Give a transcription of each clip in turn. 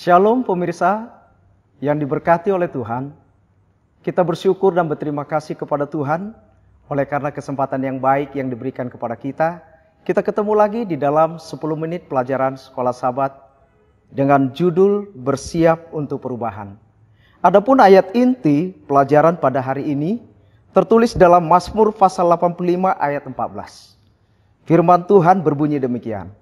Shalom pemirsa yang diberkati oleh Tuhan. Kita bersyukur dan berterima kasih kepada Tuhan oleh karena kesempatan yang baik yang diberikan kepada kita. Kita ketemu lagi di dalam 10 menit pelajaran sekolah sabat dengan judul Bersiap untuk Perubahan. Adapun ayat inti pelajaran pada hari ini tertulis dalam Mazmur pasal 85 ayat 14. Firman Tuhan berbunyi demikian.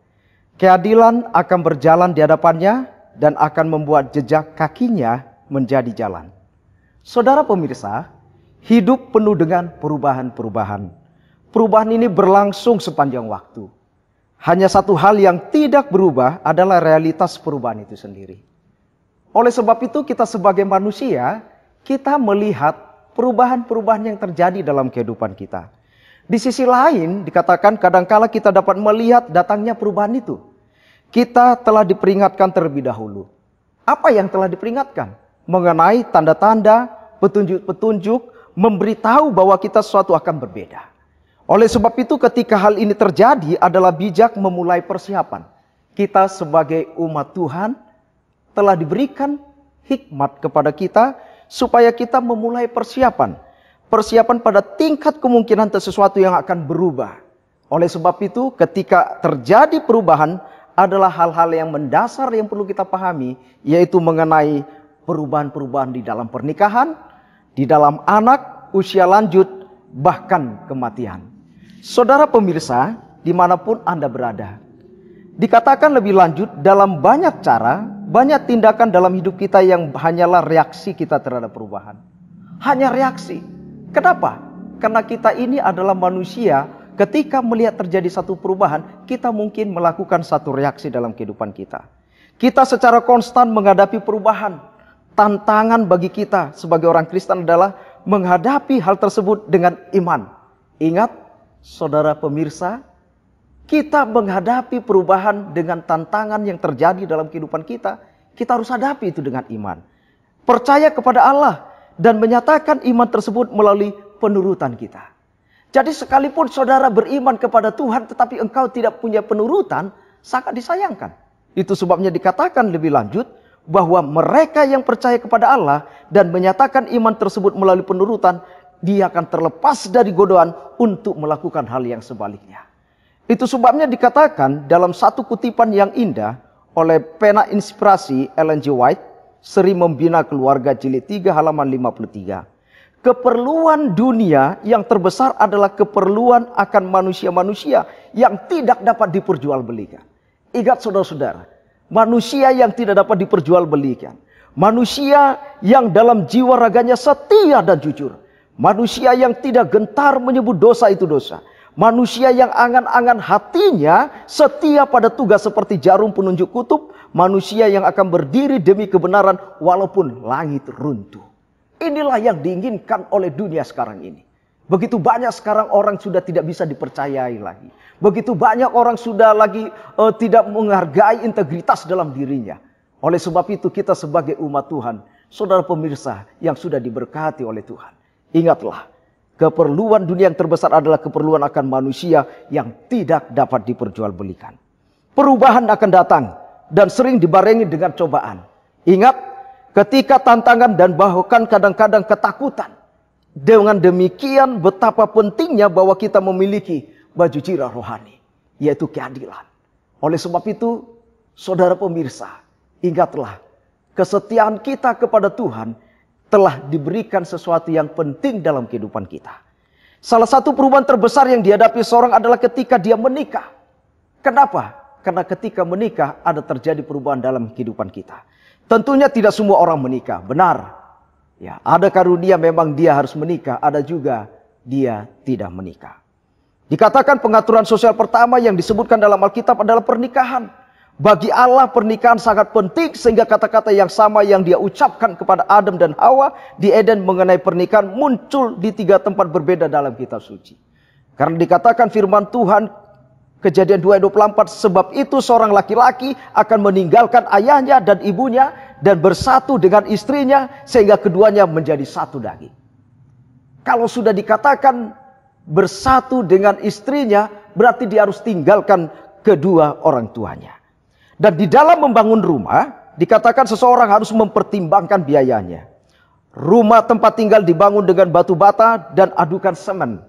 Keadilan akan berjalan di hadapannya dan akan membuat jejak kakinya menjadi jalan. Saudara pemirsa, hidup penuh dengan perubahan-perubahan. Perubahan ini berlangsung sepanjang waktu. Hanya satu hal yang tidak berubah adalah realitas perubahan itu sendiri. Oleh sebab itu, kita sebagai manusia, kita melihat perubahan-perubahan yang terjadi dalam kehidupan kita. Di sisi lain, dikatakan kadangkala kita dapat melihat datangnya perubahan itu kita telah diperingatkan terlebih dahulu. Apa yang telah diperingatkan? Mengenai tanda-tanda, petunjuk-petunjuk, memberitahu bahwa kita sesuatu akan berbeda. Oleh sebab itu ketika hal ini terjadi adalah bijak memulai persiapan. Kita sebagai umat Tuhan telah diberikan hikmat kepada kita supaya kita memulai persiapan. Persiapan pada tingkat kemungkinan sesuatu yang akan berubah. Oleh sebab itu ketika terjadi perubahan, adalah hal-hal yang mendasar yang perlu kita pahami, yaitu mengenai perubahan-perubahan di dalam pernikahan, di dalam anak, usia lanjut, bahkan kematian. Saudara pemirsa, dimanapun Anda berada, dikatakan lebih lanjut dalam banyak cara, banyak tindakan dalam hidup kita yang hanyalah reaksi kita terhadap perubahan. Hanya reaksi. Kenapa? Karena kita ini adalah manusia Ketika melihat terjadi satu perubahan, kita mungkin melakukan satu reaksi dalam kehidupan kita. Kita secara konstan menghadapi perubahan. Tantangan bagi kita sebagai orang Kristen adalah menghadapi hal tersebut dengan iman. Ingat, saudara pemirsa, kita menghadapi perubahan dengan tantangan yang terjadi dalam kehidupan kita. Kita harus hadapi itu dengan iman. Percaya kepada Allah dan menyatakan iman tersebut melalui penurutan kita. Jadi sekalipun saudara beriman kepada Tuhan tetapi engkau tidak punya penurutan, sangat disayangkan. Itu sebabnya dikatakan lebih lanjut bahwa mereka yang percaya kepada Allah dan menyatakan iman tersebut melalui penurutan, dia akan terlepas dari godaan untuk melakukan hal yang sebaliknya. Itu sebabnya dikatakan dalam satu kutipan yang indah oleh pena inspirasi Ellen G. White, Seri Membina Keluarga Jilid 3 halaman 53. Keperluan dunia yang terbesar adalah keperluan akan manusia-manusia yang tidak dapat diperjualbelikan. Ingat saudara-saudara, manusia yang tidak dapat diperjualbelikan. Manusia yang dalam jiwa raganya setia dan jujur. Manusia yang tidak gentar menyebut dosa itu dosa. Manusia yang angan-angan hatinya setia pada tugas seperti jarum penunjuk kutub. Manusia yang akan berdiri demi kebenaran walaupun langit runtuh. Inilah yang diinginkan oleh dunia sekarang ini. Begitu banyak sekarang orang sudah tidak bisa dipercayai lagi. Begitu banyak orang sudah lagi uh, tidak menghargai integritas dalam dirinya. Oleh sebab itu kita sebagai umat Tuhan, saudara pemirsa yang sudah diberkati oleh Tuhan. Ingatlah, keperluan dunia yang terbesar adalah keperluan akan manusia yang tidak dapat diperjualbelikan. Perubahan akan datang dan sering dibarengi dengan cobaan. Ingat, ketika tantangan dan bahkan kadang-kadang ketakutan. Dengan demikian betapa pentingnya bahwa kita memiliki baju cirah rohani, yaitu keadilan. Oleh sebab itu, saudara pemirsa, ingatlah kesetiaan kita kepada Tuhan telah diberikan sesuatu yang penting dalam kehidupan kita. Salah satu perubahan terbesar yang dihadapi seorang adalah ketika dia menikah. Kenapa? Karena ketika menikah ada terjadi perubahan dalam kehidupan kita. Tentunya tidak semua orang menikah, benar. Ya, ada karunia memang dia harus menikah, ada juga dia tidak menikah. Dikatakan pengaturan sosial pertama yang disebutkan dalam Alkitab adalah pernikahan. Bagi Allah pernikahan sangat penting sehingga kata-kata yang sama yang dia ucapkan kepada Adam dan Hawa di Eden mengenai pernikahan muncul di tiga tempat berbeda dalam kitab suci. Karena dikatakan firman Tuhan Kejadian 2 ayat 24 sebab itu seorang laki-laki akan meninggalkan ayahnya dan ibunya dan bersatu dengan istrinya sehingga keduanya menjadi satu daging. Kalau sudah dikatakan bersatu dengan istrinya berarti dia harus tinggalkan kedua orang tuanya. Dan di dalam membangun rumah dikatakan seseorang harus mempertimbangkan biayanya. Rumah tempat tinggal dibangun dengan batu bata dan adukan semen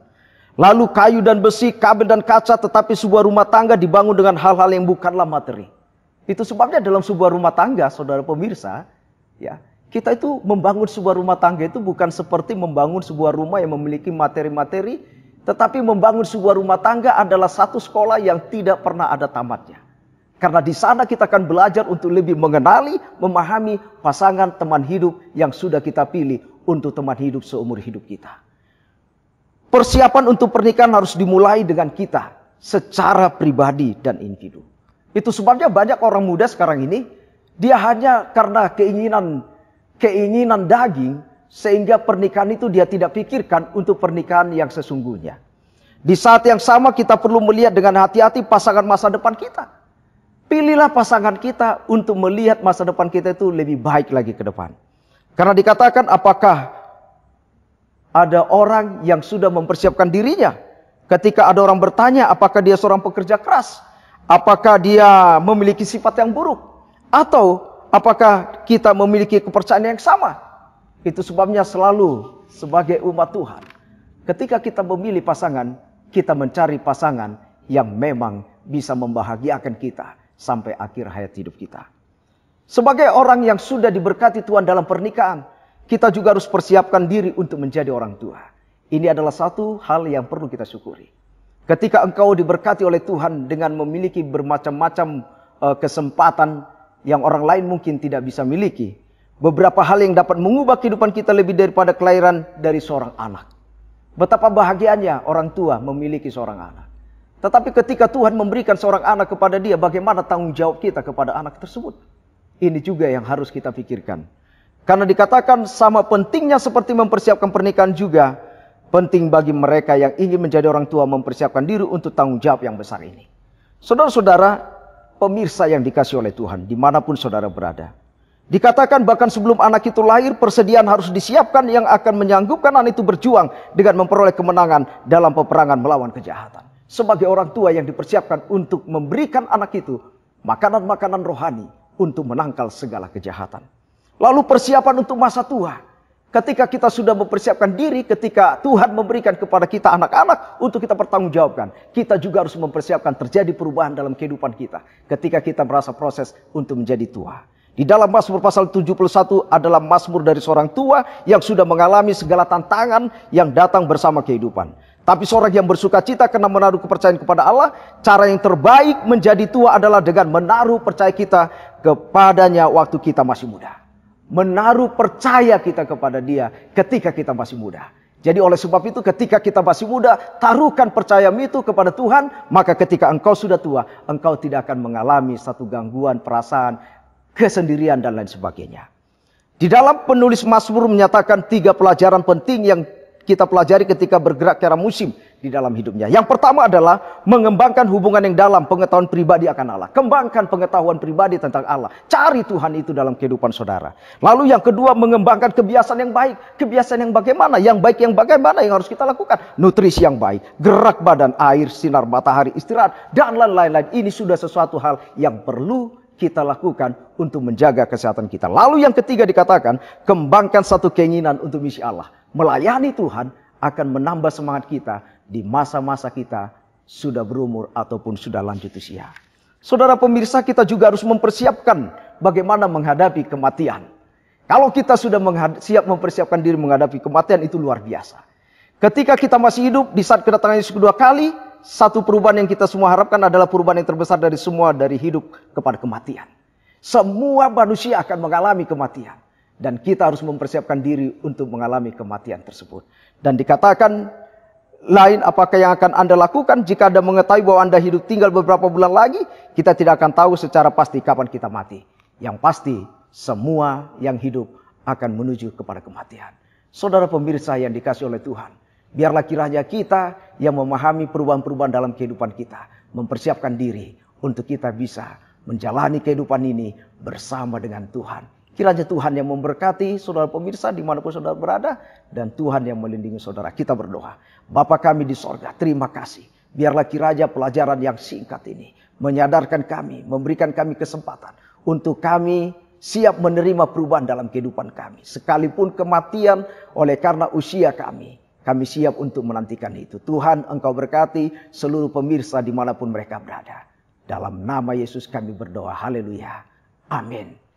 Lalu kayu dan besi, kabel dan kaca, tetapi sebuah rumah tangga dibangun dengan hal-hal yang bukanlah materi. Itu sebabnya dalam sebuah rumah tangga, saudara pemirsa, ya kita itu membangun sebuah rumah tangga itu bukan seperti membangun sebuah rumah yang memiliki materi-materi, tetapi membangun sebuah rumah tangga adalah satu sekolah yang tidak pernah ada tamatnya. Karena di sana kita akan belajar untuk lebih mengenali, memahami pasangan teman hidup yang sudah kita pilih untuk teman hidup seumur hidup kita. Persiapan untuk pernikahan harus dimulai dengan kita secara pribadi dan individu. Itu sebabnya banyak orang muda sekarang ini dia hanya karena keinginan keinginan daging sehingga pernikahan itu dia tidak pikirkan untuk pernikahan yang sesungguhnya. Di saat yang sama kita perlu melihat dengan hati-hati pasangan masa depan kita. Pilihlah pasangan kita untuk melihat masa depan kita itu lebih baik lagi ke depan. Karena dikatakan apakah ada orang yang sudah mempersiapkan dirinya. Ketika ada orang bertanya apakah dia seorang pekerja keras, apakah dia memiliki sifat yang buruk, atau apakah kita memiliki kepercayaan yang sama. Itu sebabnya selalu sebagai umat Tuhan. Ketika kita memilih pasangan, kita mencari pasangan yang memang bisa membahagiakan kita sampai akhir hayat hidup kita. Sebagai orang yang sudah diberkati Tuhan dalam pernikahan, kita juga harus persiapkan diri untuk menjadi orang tua. Ini adalah satu hal yang perlu kita syukuri. Ketika engkau diberkati oleh Tuhan dengan memiliki bermacam-macam eh, kesempatan yang orang lain mungkin tidak bisa miliki. Beberapa hal yang dapat mengubah kehidupan kita lebih daripada kelahiran dari seorang anak. Betapa bahagianya orang tua memiliki seorang anak. Tetapi ketika Tuhan memberikan seorang anak kepada dia, bagaimana tanggung jawab kita kepada anak tersebut? Ini juga yang harus kita pikirkan. Karena dikatakan sama pentingnya seperti mempersiapkan pernikahan juga, penting bagi mereka yang ingin menjadi orang tua mempersiapkan diri untuk tanggung jawab yang besar ini. Saudara-saudara, pemirsa yang dikasih oleh Tuhan, dimanapun saudara berada. Dikatakan bahkan sebelum anak itu lahir, persediaan harus disiapkan yang akan menyanggupkan anak itu berjuang dengan memperoleh kemenangan dalam peperangan melawan kejahatan. Sebagai orang tua yang dipersiapkan untuk memberikan anak itu makanan-makanan rohani untuk menangkal segala kejahatan. Lalu persiapan untuk masa tua. Ketika kita sudah mempersiapkan diri, ketika Tuhan memberikan kepada kita anak-anak untuk kita pertanggungjawabkan, kita juga harus mempersiapkan terjadi perubahan dalam kehidupan kita ketika kita merasa proses untuk menjadi tua. Di dalam Mazmur pasal 71 adalah Mazmur dari seorang tua yang sudah mengalami segala tantangan yang datang bersama kehidupan. Tapi seorang yang bersuka cita kena menaruh kepercayaan kepada Allah, cara yang terbaik menjadi tua adalah dengan menaruh percaya kita kepadanya waktu kita masih muda menaruh percaya kita kepada dia ketika kita masih muda. Jadi oleh sebab itu ketika kita masih muda, taruhkan percaya itu kepada Tuhan, maka ketika engkau sudah tua, engkau tidak akan mengalami satu gangguan perasaan, kesendirian dan lain sebagainya. Di dalam penulis Mazmur menyatakan tiga pelajaran penting yang kita pelajari ketika bergerak ke arah musim di dalam hidupnya. Yang pertama adalah mengembangkan hubungan yang dalam pengetahuan pribadi akan Allah. Kembangkan pengetahuan pribadi tentang Allah. Cari Tuhan itu dalam kehidupan saudara. Lalu yang kedua mengembangkan kebiasaan yang baik. Kebiasaan yang bagaimana? Yang baik yang bagaimana yang harus kita lakukan? Nutrisi yang baik, gerak badan, air, sinar matahari, istirahat, dan lain-lain. Ini sudah sesuatu hal yang perlu kita lakukan untuk menjaga kesehatan kita. Lalu yang ketiga dikatakan, kembangkan satu keinginan untuk misi Allah. Melayani Tuhan akan menambah semangat kita di masa-masa kita sudah berumur ataupun sudah lanjut usia. Saudara pemirsa kita juga harus mempersiapkan bagaimana menghadapi kematian. Kalau kita sudah siap mempersiapkan diri menghadapi kematian itu luar biasa. Ketika kita masih hidup di saat kedatangan Yesus kedua kali, satu perubahan yang kita semua harapkan adalah perubahan yang terbesar dari semua dari hidup kepada kematian. Semua manusia akan mengalami kematian dan kita harus mempersiapkan diri untuk mengalami kematian tersebut. Dan dikatakan lain apakah yang akan Anda lakukan jika Anda mengetahui bahwa Anda hidup tinggal beberapa bulan lagi, kita tidak akan tahu secara pasti kapan kita mati. Yang pasti, semua yang hidup akan menuju kepada kematian. Saudara pemirsa yang dikasih oleh Tuhan, biarlah kiranya kita yang memahami perubahan-perubahan dalam kehidupan kita, mempersiapkan diri untuk kita bisa menjalani kehidupan ini bersama dengan Tuhan Kiranya Tuhan yang memberkati saudara pemirsa dimanapun saudara berada. Dan Tuhan yang melindungi saudara. Kita berdoa. Bapa kami di sorga, terima kasih. Biarlah kiranya pelajaran yang singkat ini menyadarkan kami, memberikan kami kesempatan untuk kami siap menerima perubahan dalam kehidupan kami. Sekalipun kematian oleh karena usia kami, kami siap untuk menantikan itu. Tuhan engkau berkati seluruh pemirsa dimanapun mereka berada. Dalam nama Yesus kami berdoa. Haleluya. Amin.